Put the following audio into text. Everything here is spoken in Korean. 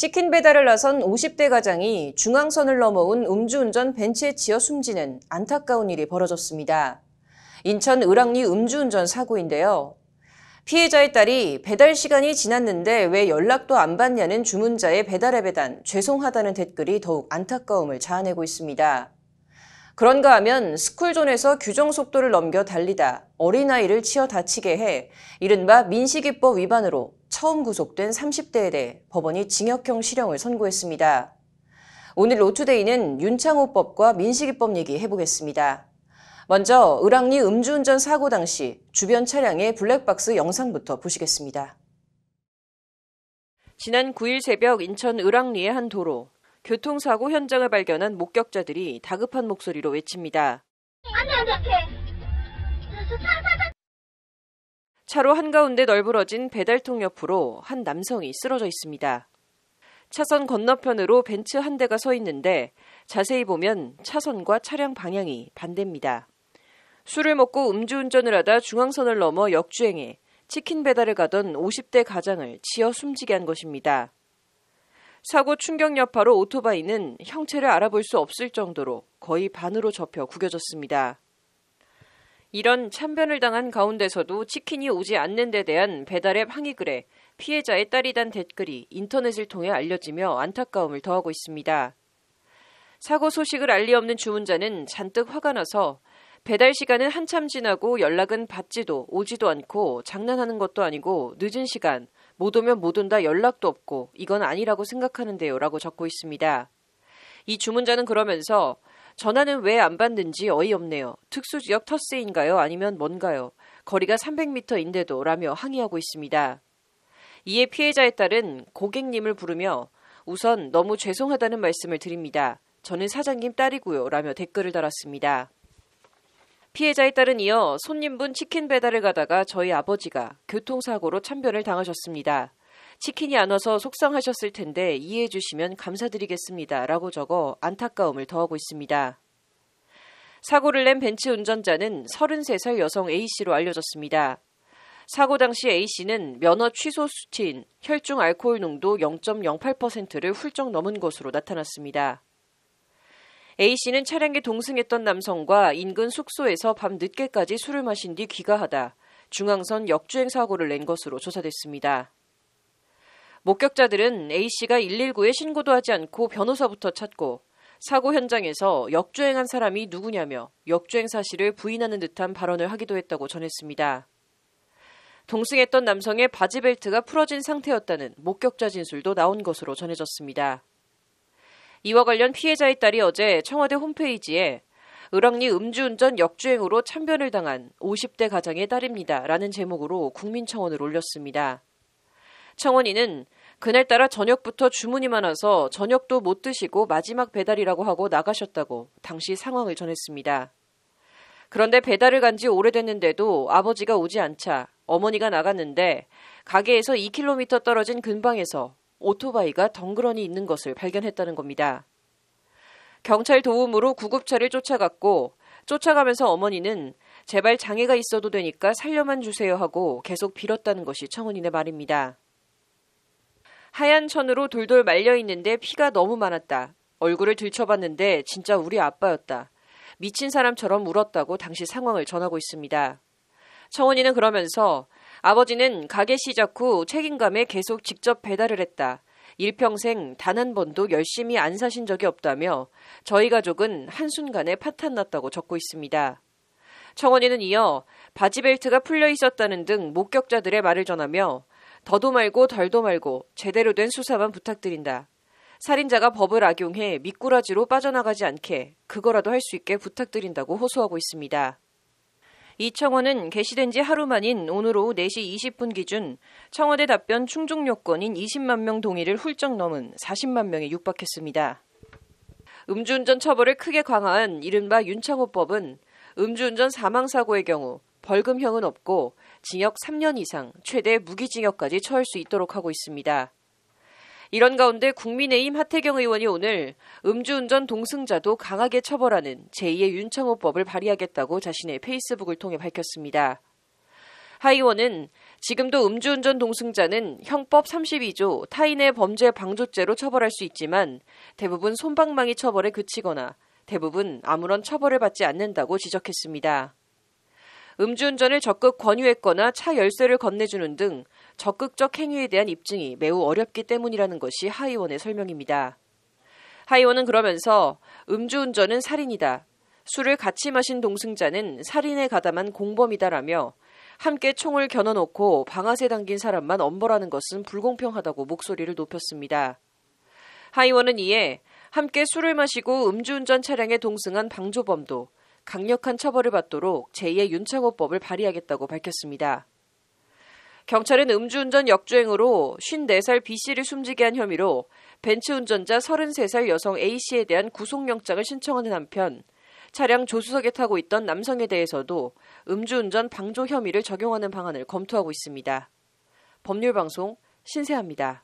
치킨 배달을 나선 50대 가장이 중앙선을 넘어온 음주운전 벤츠에 치여 숨지는 안타까운 일이 벌어졌습니다. 인천 을왕리 음주운전 사고인데요. 피해자의 딸이 배달 시간이 지났는데 왜 연락도 안 받냐는 주문자의 배달앱에 단 죄송하다는 댓글이 더욱 안타까움을 자아내고 있습니다. 그런가 하면 스쿨존에서 규정 속도를 넘겨 달리다 어린아이를 치어 다치게 해 이른바 민식이법 위반으로 처음 구속된 30대에 대해 법원이 징역형 실형을 선고했습니다. 오늘 로투데이는 윤창호법과 민식이법 얘기 해보겠습니다. 먼저 을왕리 음주운전 사고 당시 주변 차량의 블랙박스 영상부터 보시겠습니다. 지난 9일 새벽 인천 을왕리의 한 도로 교통사고 현장을 발견한 목격자들이 다급한 목소리로 외칩니다. 차로 한가운데 널브러진 배달통 옆으로 한 남성이 쓰러져 있습니다. 차선 건너편으로 벤츠 한 대가 서 있는데 자세히 보면 차선과 차량 방향이 반대입니다. 술을 먹고 음주운전을 하다 중앙선을 넘어 역주행해 치킨 배달을 가던 50대 가장을 치어 숨지게 한 것입니다. 사고 충격 여파로 오토바이는 형체를 알아볼 수 없을 정도로 거의 반으로 접혀 구겨졌습니다. 이런 참변을 당한 가운데서도 치킨이 오지 않는 데 대한 배달앱 항의 글에 피해자의 딸이 단 댓글이 인터넷을 통해 알려지며 안타까움을 더하고 있습니다. 사고 소식을 알리 없는 주문자는 잔뜩 화가 나서 배달 시간은 한참 지나고 연락은 받지도 오지도 않고 장난하는 것도 아니고 늦은 시간 못 오면 못 온다 연락도 없고 이건 아니라고 생각하는데요 라고 적고 있습니다. 이 주문자는 그러면서 전화는 왜 안 받는지 어이없네요. 특수지역 터세인가요 아니면 뭔가요? 거리가 300m인데도 라며 항의하고 있습니다. 이에 피해자의 딸은 고객님을 부르며 우선 너무 죄송하다는 말씀을 드립니다. 저는 사장님 딸이고요. 라며 댓글을 달았습니다. 피해자의 딸은 이어 손님분 치킨 배달을 가다가 저희 아버지가 교통사고로 참변을 당하셨습니다. 치킨이 안 와서 속상하셨을 텐데 이해해 주시면 감사드리겠습니다. 라고 적어 안타까움을 더하고 있습니다. 사고를 낸 벤츠 운전자는 33살 여성 A씨로 알려졌습니다. 사고 당시 A씨는 면허 취소 수치인 혈중 알코올 농도 0.08%를 훌쩍 넘은 것으로 나타났습니다. A씨는 차량에 동승했던 남성과 인근 숙소에서 밤 늦게까지 술을 마신 뒤 귀가하다 중앙선 역주행 사고를 낸 것으로 조사됐습니다. 목격자들은 A씨가 119에 신고도 하지 않고 변호사부터 찾고 사고 현장에서 역주행한 사람이 누구냐며 역주행 사실을 부인하는 듯한 발언을 하기도 했다고 전했습니다. 동승했던 남성의 바지벨트가 풀어진 상태였다는 목격자 진술도 나온 것으로 전해졌습니다. 이와 관련 피해자의 딸이 어제 청와대 홈페이지에 을왕리 음주운전 역주행으로 참변을 당한 50대 가장의 딸입니다. 라는 제목으로 국민청원을 올렸습니다. 청원인은 그날따라 저녁부터 주문이 많아서 저녁도 못 드시고 마지막 배달이라고 하고 나가셨다고 당시 상황을 전했습니다. 그런데 배달을 간 지 오래됐는데도 아버지가 오지 않자 어머니가 나갔는데 가게에서 2km 떨어진 근방에서 오토바이가 덩그러니 있는 것을 발견했다는 겁니다. 경찰 도움으로 구급차를 쫓아갔고 쫓아가면서 어머니는 제발 장애가 있어도 되니까 살려만 주세요 하고 계속 빌었다는 것이 청원인의 말입니다. 하얀 천으로 돌돌 말려 있는데 피가 너무 많았다. 얼굴을 들춰봤는데 진짜 우리 아빠였다. 미친 사람처럼 울었다고 당시 상황을 전하고 있습니다. 청원이는 그러면서 아버지는 가게 시작 후 책임감에 계속 직접 배달을 했다. 일평생 단 한 번도 열심히 안 사신 적이 없다며 저희 가족은 한순간에 파탄 났다고 적고 있습니다. 청원이는 이어 바지벨트가 풀려 있었다는 등 목격자들의 말을 전하며 더도 말고 덜도 말고 제대로 된 수사만 부탁드린다. 살인자가 법을 악용해 미꾸라지로 빠져나가지 않게 그거라도 할 수 있게 부탁드린다고 호소하고 있습니다. 이 청원은 개시된지 하루 만인 오늘 오후 4시 20분 기준 청와대 답변 충족 요건인 20만 명 동의를 훌쩍 넘은 40만 명에 육박했습니다. 음주운전 처벌을 크게 강화한 이른바 윤창호법은 음주운전 사망사고의 경우 벌금형은 없고 징역 3년 이상, 최대 무기징역까지 처할 수 있도록 하고 있습니다. 이런 가운데 국민의힘 하태경 의원이 오늘 음주운전 동승자도 강하게 처벌하는 제2의 윤창호법을 발의하겠다고 자신의 페이스북을 통해 밝혔습니다. 하 의원은 지금도 음주운전 동승자는 형법 32조 타인의 범죄 방조죄로 처벌할 수 있지만 대부분 손방망이 처벌에 그치거나 대부분 아무런 처벌을 받지 않는다고 지적했습니다. 음주운전을 적극 권유했거나 차 열쇠를 건네주는 등 적극적 행위에 대한 입증이 매우 어렵기 때문이라는 것이 하의원의 설명입니다. 하의원은 그러면서 음주운전은 살인이다. 술을 같이 마신 동승자는 살인에 가담한 공범이다라며 함께 총을 겨눠놓고 방아쇠 당긴 사람만 엄벌하는 것은 불공평하다고 목소리를 높였습니다. 하이원은 이에 함께 술을 마시고 음주운전 차량에 동승한 방조범도 강력한 처벌을 받도록 제2의 윤창호법을 발의하겠다고 밝혔습니다. 경찰은 음주운전 역주행으로 54살 B씨를 숨지게 한 혐의로 벤츠 운전자 33살 여성 A씨에 대한 구속영장을 신청하는 한편 차량 조수석에 타고 있던 남성에 대해서도 음주운전 방조 혐의를 적용하는 방안을 검토하고 있습니다. 법률방송 신세합니다.